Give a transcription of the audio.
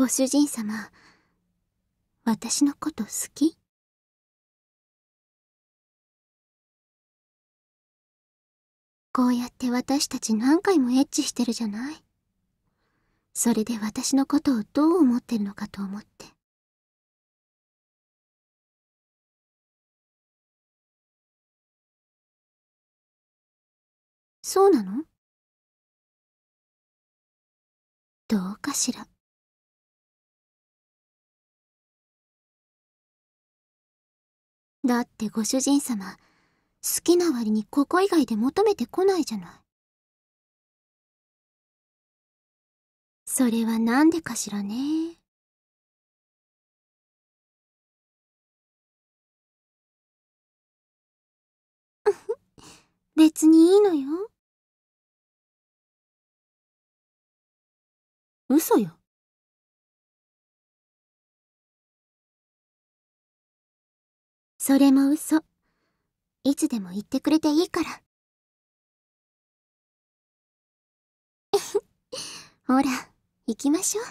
ご主人様、私のこと好きこうやって私たち何回もエッチしてるじゃないそれで私のことをどう思ってるのかと思って。そうなのどうかしら。だってご主人様、好きな割にここ以外で求めてこないじゃない。それはなんでかしらね。別にいいのよ。嘘よ。それも嘘。いつでも言ってくれていいから。ほら、行きましょう。